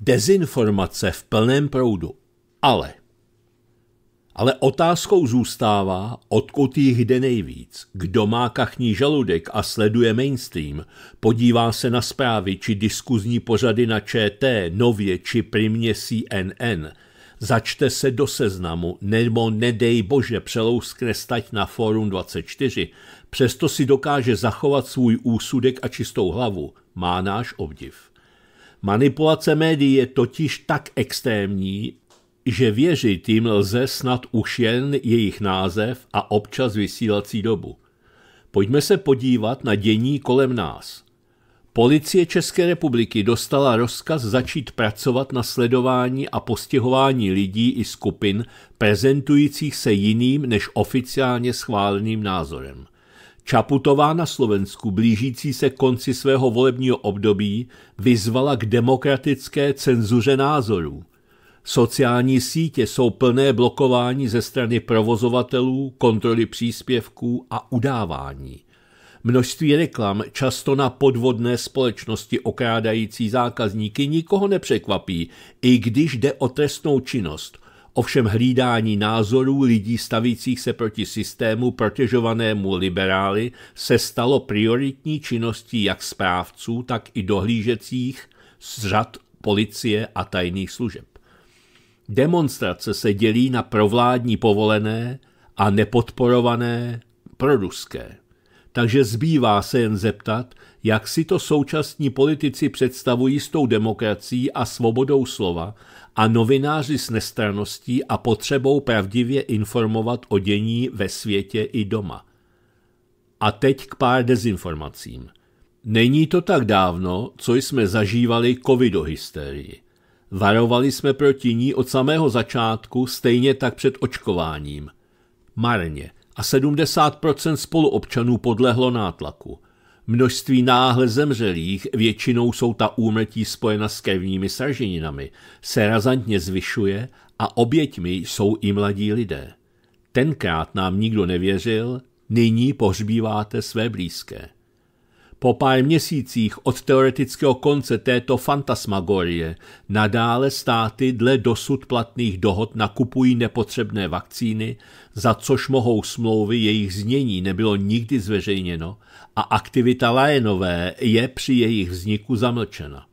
dezinformace v plném proudu. Ale ale otázkou zůstává, odkud jich jde nejvíc. Kdo má kachní žaludek a sleduje mainstream, podívá se na zprávy či diskuzní pořady na ČT, Nově či Primě CNN, začte se do seznamu, nebo nedej bože přelouskne stať na Forum 24, přesto si dokáže zachovat svůj úsudek a čistou hlavu, má náš obdiv. Manipulace médií je totiž tak extrémní, že věřit jim lze snad už jen jejich název a občas vysílací dobu. Pojďme se podívat na dění kolem nás. Policie České republiky dostala rozkaz začít pracovat na sledování a postihování lidí i skupin prezentujících se jiným než oficiálně schváleným názorem. Čaputová na Slovensku blížící se konci svého volebního období vyzvala k demokratické cenzuře názorů. Sociální sítě jsou plné blokování ze strany provozovatelů, kontroly příspěvků a udávání. Množství reklam, často na podvodné společnosti okrádající zákazníky, nikoho nepřekvapí, i když jde o trestnou činnost, Ovšem hlídání názorů lidí stavících se proti systému protěžovanému liberály se stalo prioritní činností jak správců, tak i dohlížecích z řad policie a tajných služeb. Demonstrace se dělí na provládní povolené a nepodporované proruské takže zbývá se jen zeptat, jak si to současní politici představují s tou demokracií a svobodou slova a novináři s nestraností a potřebou pravdivě informovat o dění ve světě i doma. A teď k pár dezinformacím. Není to tak dávno, co jsme zažívali covidohysterii. Varovali jsme proti ní od samého začátku, stejně tak před očkováním. Marně – a 70% spoluobčanů podlehlo nátlaku. Množství náhle zemřelých, většinou jsou ta úmrtí spojena s krevními sraženinami, se razantně zvyšuje a oběťmi jsou i mladí lidé. Tenkrát nám nikdo nevěřil, nyní pohřbíváte své blízké. Po pár měsících od teoretického konce této fantasmagorie nadále státy dle dosud platných dohod nakupují nepotřebné vakcíny, za což mohou smlouvy, jejich znění nebylo nikdy zveřejněno a aktivita Lajenové je při jejich vzniku zamlčena.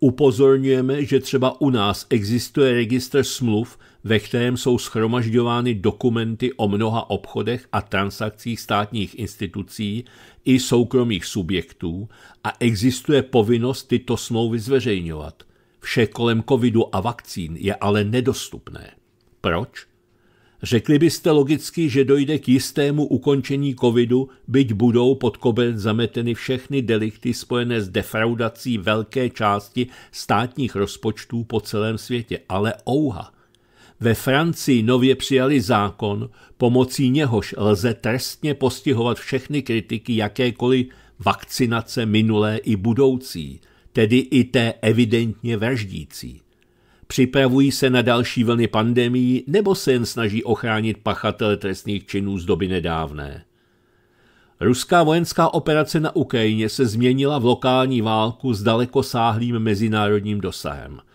Upozorňujeme, že třeba u nás existuje registr smluv, ve kterém jsou schromažďovány dokumenty o mnoha obchodech a transakcích státních institucí, i soukromých subjektů a existuje povinnost tyto smlouvy zveřejňovat. Vše kolem covidu a vakcín je ale nedostupné. Proč? Řekli byste logicky, že dojde k jistému ukončení covidu, byť budou pod koberec zameteny všechny delikty spojené s defraudací velké části státních rozpočtů po celém světě. Ale ouha, ve Francii nově přijali zákon, pomocí něhož lze trestně postihovat všechny kritiky jakékoliv vakcinace minulé i budoucí, tedy i té evidentně vraždící. Připravují se na další vlny pandemii nebo se jen snaží ochránit pachatele trestných činů z doby nedávné. Ruská vojenská operace na Ukrajině se změnila v lokální válku s dalekosáhlým mezinárodním dosahem –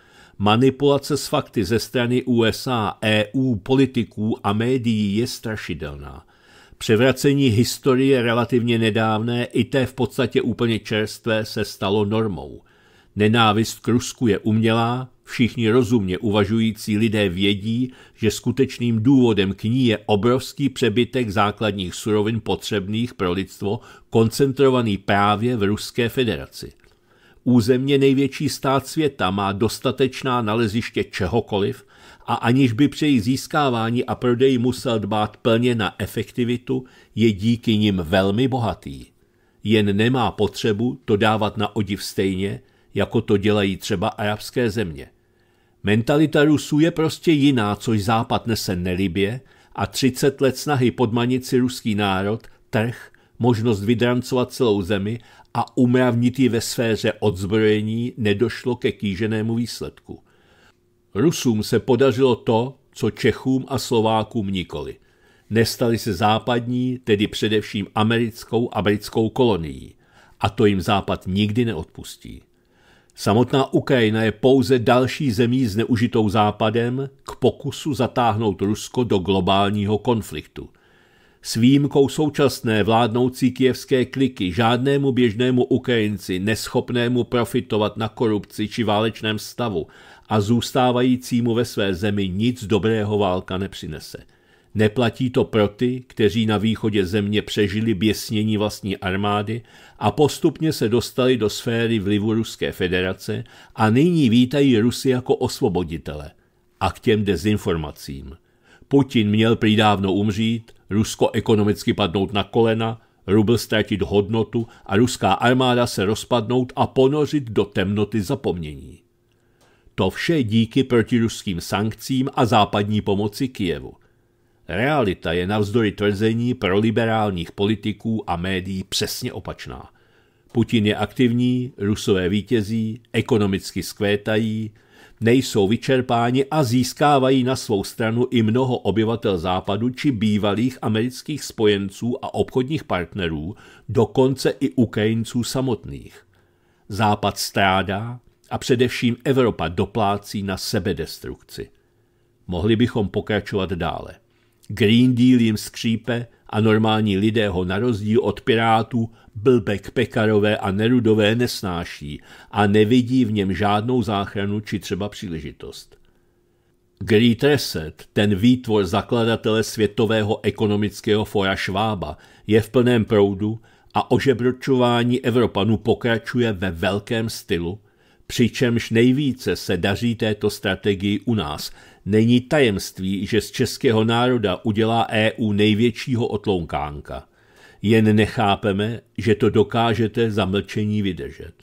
Manipulace s fakty ze strany USA, EU, politiků a médií je strašidelná. Převracení historie relativně nedávné, i té v podstatě úplně čerstvé, se stalo normou. Nenávist k Rusku je umělá, všichni rozumně uvažující lidé vědí, že skutečným důvodem k ní je obrovský přebytek základních surovin potřebných pro lidstvo, koncentrovaný právě v Ruské federaci. Územně největší stát světa má dostatečná naleziště čehokoliv a aniž by při jejich získávání a prodeji musel dbát plně na efektivitu, je díky nim velmi bohatý. Jen nemá potřebu to dávat na odiv stejně, jako to dělají třeba arabské země. Mentalita Rusů je prostě jiná, což Západ nese nelibě a 30 let snahy podmanit si ruský národ, trh, možnost vydrancovat celou zemi a umravnit ji ve sféře odzbrojení nedošlo ke kýženému výsledku. Rusům se podařilo to, co Čechům a Slovákům nikoli. Nestali se západní, tedy především americkou a britskou kolonií. A to jim Západ nikdy neodpustí. Samotná Ukrajina je pouze další zemí zneužitou Západem k pokusu zatáhnout Rusko do globálního konfliktu – s výjimkou současné vládnoucí kijevské kliky žádnému běžnému Ukrajinci neschopnému profitovat na korupci či válečném stavu a zůstávajícímu ve své zemi nic dobrého válka nepřinese. Neplatí to pro ty, kteří na východě země přežili běsnění vlastní armády a postupně se dostali do sféry vlivu Ruské federace a nyní vítají Rusy jako osvoboditele. A k těm dezinformacím. Putin měl prý dávno umřít, Rusko ekonomicky padnout na kolena, rubl ztratit hodnotu a ruská armáda se rozpadnout a ponořit do temnoty zapomnění. To vše díky protiruským sankcím a západní pomoci Kijevu. Realita je navzdory tvrzení pro liberálních politiků a médií přesně opačná. Putin je aktivní, rusové vítězí, ekonomicky skvétají, nejsou vyčerpáni a získávají na svou stranu i mnoho obyvatel západu či bývalých amerických spojenců a obchodních partnerů, dokonce i Ukrajinců samotných. Západ strádá a především Evropa doplácí na sebedestrukci. Mohli bychom pokračovat dále. Green Deal jim skřípe a normální lidé ho na rozdíl od pirátů blbek pekarové a nerudové nesnáší a nevidí v něm žádnou záchranu či třeba příležitost. Great Reset, ten výtvor zakladatele Světového ekonomického fora Švába, je v plném proudu a ožebročování Evropanů pokračuje ve velkém stylu, přičemž nejvíce se daří této strategii u nás. Není tajemství, že z českého národa udělá EU největšího otlounkánka jen nechápeme, že to dokážete za mlčení vydržet.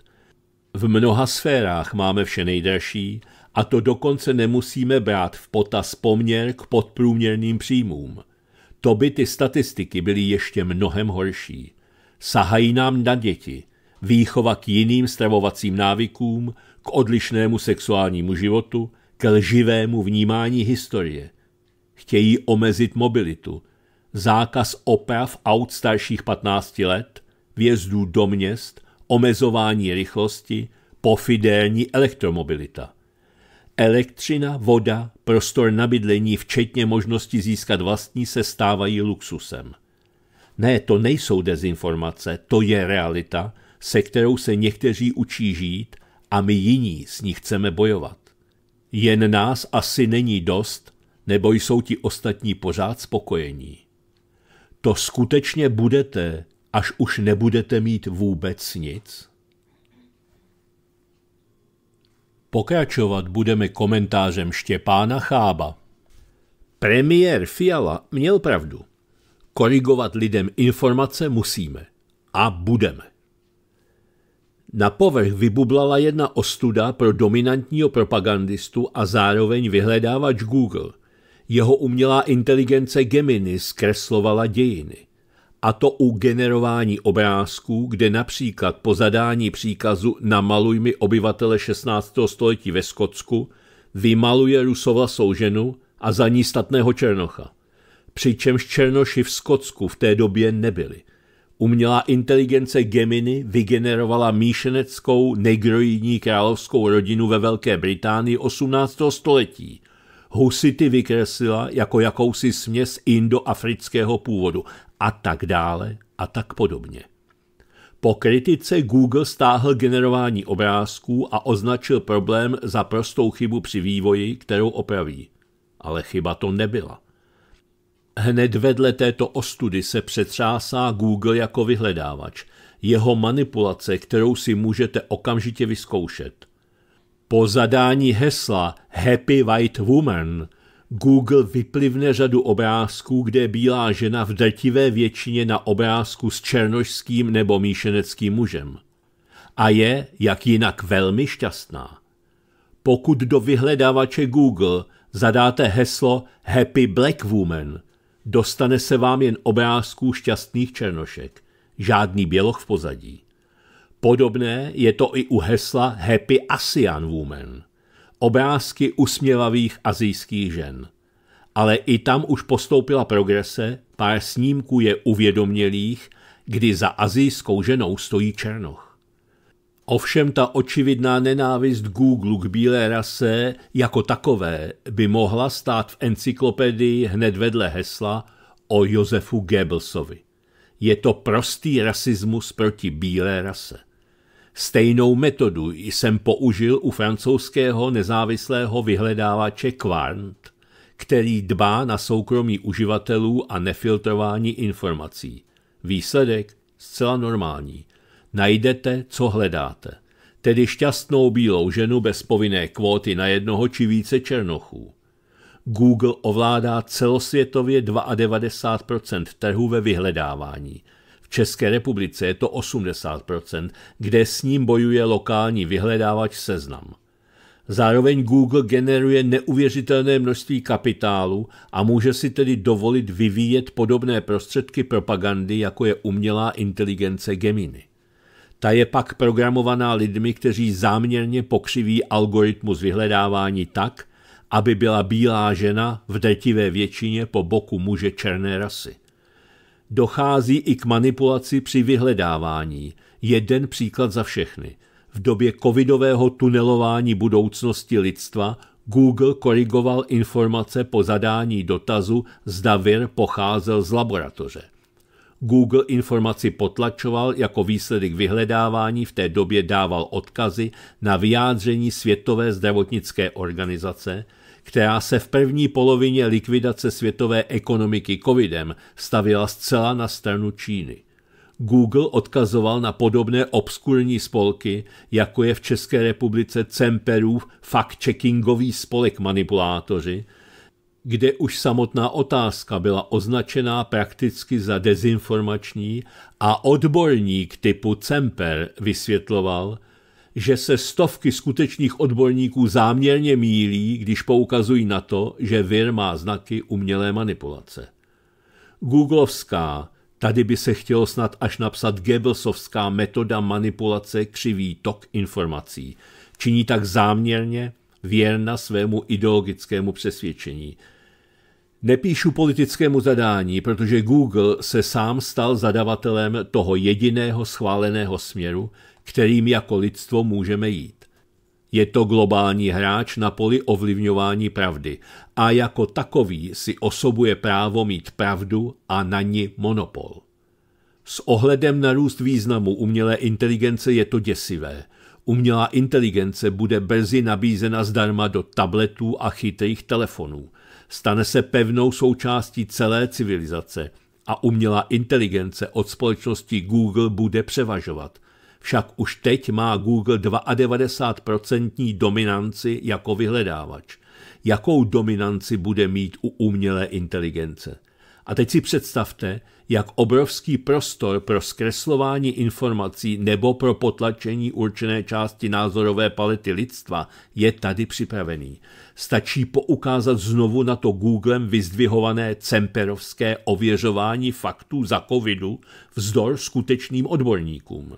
V mnoha sférách máme vše nejdražší a to dokonce nemusíme brát v potaz poměr k podprůměrným příjmům. To by ty statistiky byly ještě mnohem horší. Sahají nám na děti, výchova k jiným stravovacím návykům, k odlišnému sexuálnímu životu, k lživému vnímání historie. Chtějí omezit mobilitu – zákaz oprav aut starších 15 let, vjezdů do měst, omezování rychlosti, pofidelní elektromobilita. Elektřina, voda, prostor na bydlení, včetně možnosti získat vlastní, se stávají luxusem. Ne, to nejsou dezinformace, to je realita, se kterou se někteří učí žít a my jiní s ní chceme bojovat. Jen nás asi není dost, nebo jsou ti ostatní pořád spokojení to skutečně budete, až už nebudete mít vůbec nic? Pokračovat budeme komentářem Štěpána Chába. Premiér Fiala měl pravdu. Korigovat lidem informace musíme. A budeme. Na povrch vybublala jedna ostuda pro dominantního propagandistu a zároveň vyhledávač Google, jeho umělá inteligence Gemini zkreslovala dějiny. A to u generování obrázků, kde například po zadání příkazu Namaluj mi obyvatele 16. století ve Skotsku vymaluje Rusova souženu a za ní statného Černocha. Přičemž Černoši v Skotsku v té době nebyli. Umělá inteligence Gemini vygenerovala míšeneckou negrojní královskou rodinu ve Velké Británii 18. století, husity vykreslila jako jakousi směs indoafrického původu a tak dále a tak podobně. Po kritice Google stáhl generování obrázků a označil problém za prostou chybu při vývoji, kterou opraví. Ale chyba to nebyla. Hned vedle této ostudy se přetřásá Google jako vyhledávač. Jeho manipulace, kterou si můžete okamžitě vyzkoušet. Po zadání hesla Happy White Woman Google vyplivne řadu obrázků, kde bílá žena v drtivé většině na obrázku s černožským nebo míšeneckým mužem. A je, jak jinak, velmi šťastná. Pokud do vyhledávače Google zadáte heslo Happy Black Woman, dostane se vám jen obrázků šťastných černošek. Žádný běloch v pozadí. Podobné je to i u hesla Happy Asian Woman, obrázky usměvavých azijských žen. Ale i tam už postoupila progrese, pár snímků je uvědomělých, kdy za azijskou ženou stojí Černoch. Ovšem ta očividná nenávist Google k bílé rase jako takové by mohla stát v encyklopedii hned vedle hesla o Josefu Goebbelsovi. Je to prostý rasismus proti bílé rase. Stejnou metodu jsem použil u francouzského nezávislého vyhledávače Quarnt, který dbá na soukromí uživatelů a nefiltrování informací. Výsledek zcela normální. Najdete, co hledáte. Tedy šťastnou bílou ženu bez povinné kvóty na jednoho či více černochů. Google ovládá celosvětově 92% trhu ve vyhledávání – České republice je to 80%, kde s ním bojuje lokální vyhledávač Seznam. Zároveň Google generuje neuvěřitelné množství kapitálu a může si tedy dovolit vyvíjet podobné prostředky propagandy, jako je umělá inteligence Gemini. Ta je pak programovaná lidmi, kteří záměrně pokřiví algoritmus vyhledávání tak, aby byla bílá žena v drtivé většině po boku muže černé rasy. Dochází i k manipulaci při vyhledávání. Jeden příklad za všechny. V době covidového tunelování budoucnosti lidstva Google korigoval informace po zadání dotazu, zda vir pocházel z laboratoře. Google informaci potlačoval jako výsledek vyhledávání v té době dával odkazy na vyjádření Světové zdravotnické organizace – která se v první polovině likvidace světové ekonomiky covidem stavila zcela na stranu Číny. Google odkazoval na podobné obskurní spolky, jako je v České republice Cemperův fact-checkingový spolek manipulátoři, kde už samotná otázka byla označená prakticky za dezinformační a odborník typu Cemper vysvětloval, že se stovky skutečných odborníků záměrně mílí, když poukazují na to, že vir má znaky umělé manipulace. Googlovská, tady by se chtělo snad až napsat Gebelsovská metoda manipulace křivý tok informací. Činí tak záměrně, věrna svému ideologickému přesvědčení. Nepíšu politickému zadání, protože Google se sám stal zadavatelem toho jediného schváleného směru, kterým jako lidstvo můžeme jít. Je to globální hráč na poli ovlivňování pravdy a jako takový si osobuje právo mít pravdu a na ní monopol. S ohledem na růst významu umělé inteligence je to děsivé. Umělá inteligence bude brzy nabízena zdarma do tabletů a chytrých telefonů. Stane se pevnou součástí celé civilizace a umělá inteligence od společnosti Google bude převažovat – však už teď má Google 92% dominanci jako vyhledávač. Jakou dominanci bude mít u umělé inteligence? A teď si představte, jak obrovský prostor pro zkreslování informací nebo pro potlačení určené části názorové palety lidstva je tady připravený. Stačí poukázat znovu na to Googlem vyzdvihované cemperovské ověřování faktů za covidu vzdor skutečným odborníkům.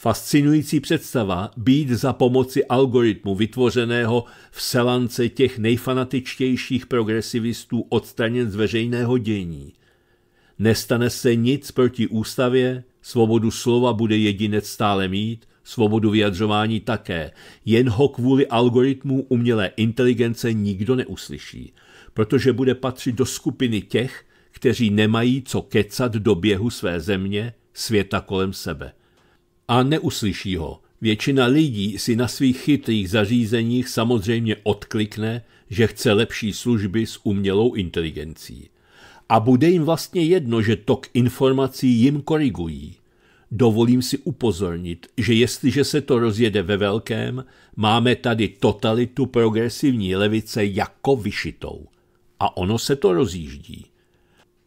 Fascinující představa být za pomoci algoritmu vytvořeného v selance těch nejfanatičtějších progresivistů odstraněn z veřejného dění. Nestane se nic proti ústavě, svobodu slova bude jedinec stále mít, svobodu vyjadřování také, jen ho kvůli algoritmu umělé inteligence nikdo neuslyší, protože bude patřit do skupiny těch, kteří nemají co kecat do běhu své země, světa kolem sebe a neuslyší ho. Většina lidí si na svých chytrých zařízeních samozřejmě odklikne, že chce lepší služby s umělou inteligencí. A bude jim vlastně jedno, že tok informací jim korigují. Dovolím si upozornit, že jestliže se to rozjede ve velkém, máme tady totalitu progresivní levice jako vyšitou. A ono se to rozjíždí.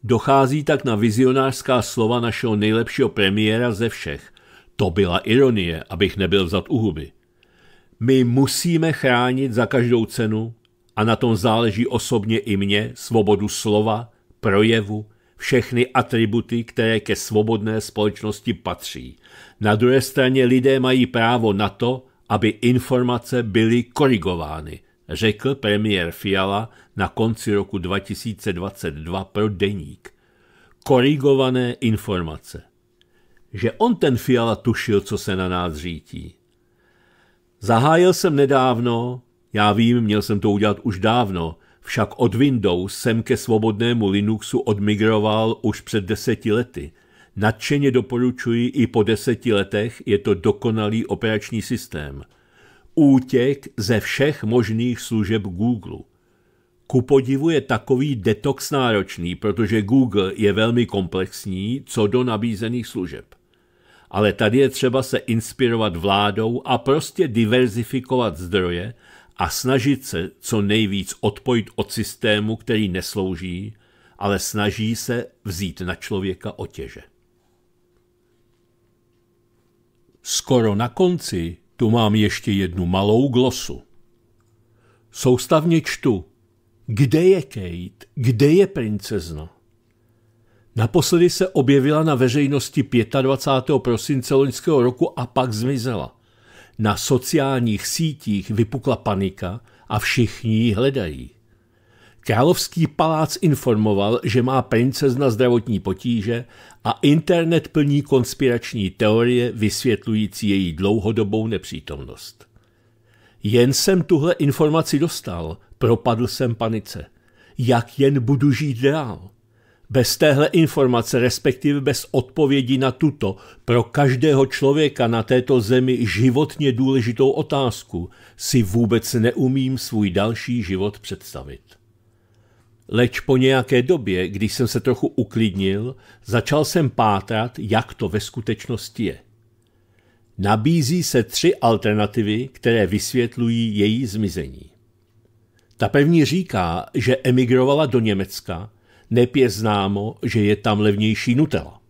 Dochází tak na vizionářská slova našeho nejlepšího premiéra ze všech – to byla ironie, abych nebyl vzat u huby. My musíme chránit za každou cenu, a na tom záleží osobně i mně, svobodu slova, projevu, všechny atributy, které ke svobodné společnosti patří. Na druhé straně lidé mají právo na to, aby informace byly korigovány, řekl premiér Fiala na konci roku 2022 pro deník. Korigované informace že on ten Fiala tušil, co se na nás řítí. Zahájil jsem nedávno, já vím, měl jsem to udělat už dávno, však od Windows jsem ke svobodnému Linuxu odmigroval už před deseti lety. Nadšeně doporučuji i po deseti letech, je to dokonalý operační systém. Útěk ze všech možných služeb Google. Ku podivu je takový detox náročný, protože Google je velmi komplexní co do nabízených služeb ale tady je třeba se inspirovat vládou a prostě diverzifikovat zdroje a snažit se co nejvíc odpojit od systému, který neslouží, ale snaží se vzít na člověka otěže. Skoro na konci tu mám ještě jednu malou glosu. Soustavně čtu. Kde je Kate? Kde je princezna? Naposledy se objevila na veřejnosti 25. prosince loňského roku a pak zmizela. Na sociálních sítích vypukla panika a všichni ji hledají. Královský palác informoval, že má princezna zdravotní potíže a internet plní konspirační teorie vysvětlující její dlouhodobou nepřítomnost. Jen jsem tuhle informaci dostal, propadl jsem panice. Jak jen budu žít dál? Bez téhle informace, respektive bez odpovědi na tuto, pro každého člověka na této zemi životně důležitou otázku, si vůbec neumím svůj další život představit. Leč po nějaké době, když jsem se trochu uklidnil, začal jsem pátrat, jak to ve skutečnosti je. Nabízí se tři alternativy, které vysvětlují její zmizení. Ta první říká, že emigrovala do Německa – nepě známo, že je tam levnější Nutella.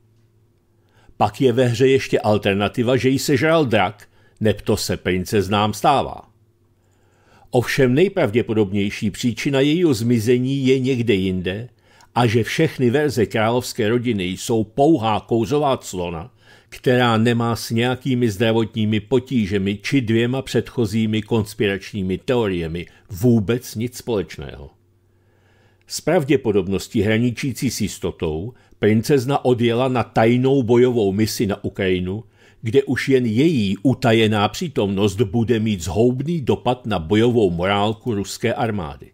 Pak je ve hře ještě alternativa, že jí sežral drak, nep to se znám stává. Ovšem nejpravděpodobnější příčina jejího zmizení je někde jinde a že všechny verze královské rodiny jsou pouhá kouzová clona, která nemá s nějakými zdravotními potížemi či dvěma předchozími konspiračními teoriemi vůbec nic společného. S pravděpodobností hraničící s jistotou princezna odjela na tajnou bojovou misi na Ukrajinu, kde už jen její utajená přítomnost bude mít zhoubný dopad na bojovou morálku ruské armády.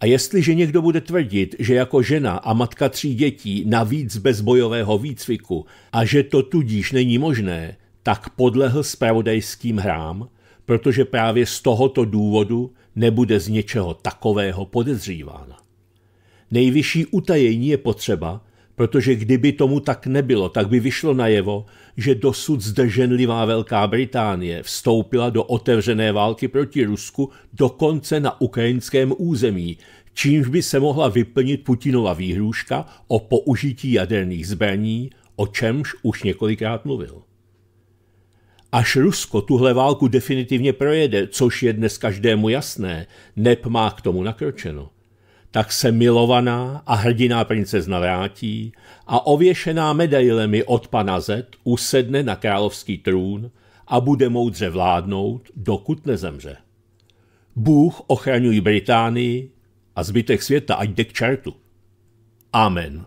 A jestliže někdo bude tvrdit, že jako žena a matka tří dětí navíc bez bojového výcviku a že to tudíž není možné, tak podlehl spravodajským hrám, protože právě z tohoto důvodu nebude z něčeho takového podezřívána. Nejvyšší utajení je potřeba, protože kdyby tomu tak nebylo, tak by vyšlo najevo, že dosud zdrženlivá Velká Británie vstoupila do otevřené války proti Rusku dokonce na ukrajinském území, čímž by se mohla vyplnit Putinova výhrůžka o použití jaderných zbraní, o čemž už několikrát mluvil. Až Rusko tuhle válku definitivně projede, což je dnes každému jasné, NEP má k tomu nakročeno – tak se milovaná a hrdiná princezna vrátí a ověšená medailemi od pana Z usedne na královský trůn a bude moudře vládnout, dokud nezemře. Bůh ochraňuj Británii a zbytek světa ať jde k čertu. Amen.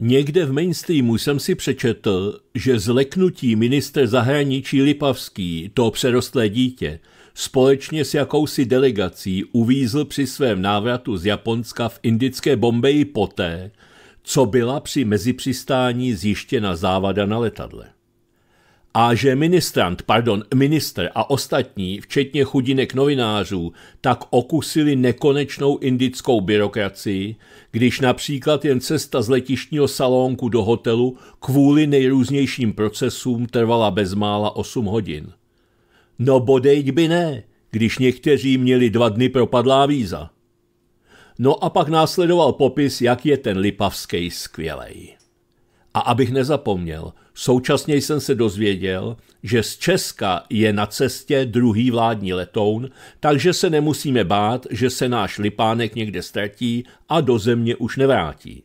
Někde v mainstreamu jsem si přečetl, že zleknutí minister zahraničí Lipavský, to přerostlé dítě, společně s jakousi delegací uvízl při svém návratu z Japonska v indické Bombeji poté, co byla při mezipřistání zjištěna závada na letadle. A že ministrant, pardon, minister a ostatní, včetně chudinek novinářů, tak okusili nekonečnou indickou byrokracii, když například jen cesta z letištního salonku do hotelu kvůli nejrůznějším procesům trvala bezmála 8 hodin. No bodejť by ne, když někteří měli dva dny propadlá víza. No a pak následoval popis, jak je ten Lipavský skvělej. A abych nezapomněl, současně jsem se dozvěděl, že z Česka je na cestě druhý vládní letoun, takže se nemusíme bát, že se náš Lipánek někde ztratí a do země už nevrátí.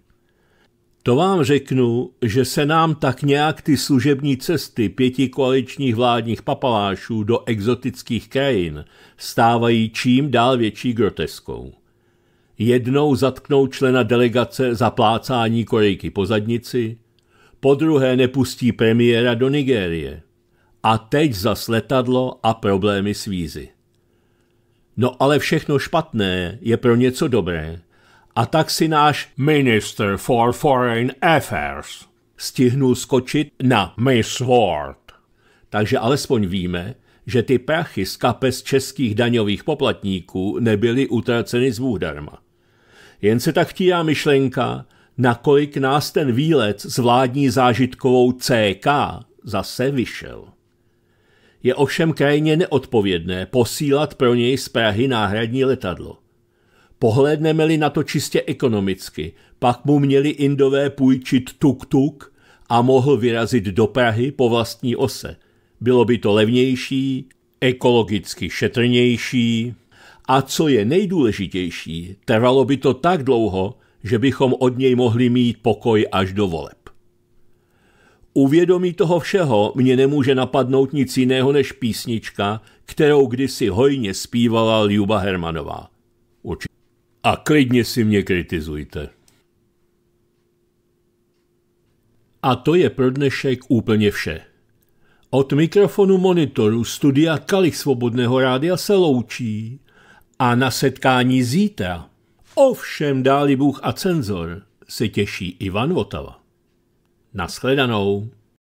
To vám řeknu, že se nám tak nějak ty služební cesty pěti koaličních vládních papalášů do exotických krajin stávají čím dál větší groteskou. Jednou zatknou člena delegace za plácání korejky po zadnici, po druhé nepustí premiéra do Nigérie. A teď zas letadlo a problémy s vízy. No ale všechno špatné je pro něco dobré – a tak si náš Minister for Foreign Affairs stihnul skočit na Miss Ward. Takže alespoň víme, že ty prachy z kapes českých daňových poplatníků nebyly utraceny zvůdarma. Jen se tak vtírá myšlenka, nakolik nás ten výlet s vládní zážitkovou CK zase vyšel. Je ovšem krajně neodpovědné posílat pro něj z Prahy náhradní letadlo – Pohlédneme-li na to čistě ekonomicky, pak mu měli Indové půjčit tuk-tuk a mohl vyrazit do Prahy po vlastní ose. Bylo by to levnější, ekologicky šetrnější a co je nejdůležitější, trvalo by to tak dlouho, že bychom od něj mohli mít pokoj až do voleb. Uvědomí toho všeho mě nemůže napadnout nic jiného než písnička, kterou kdysi hojně zpívala Ljuba Hermanová. Určitě a klidně si mě kritizujte. A to je pro dnešek úplně vše. Od mikrofonu monitoru studia Kalich Svobodného rádia se loučí a na setkání zítra, ovšem dáli Bůh a cenzor, se těší Ivan Votava. Naschledanou.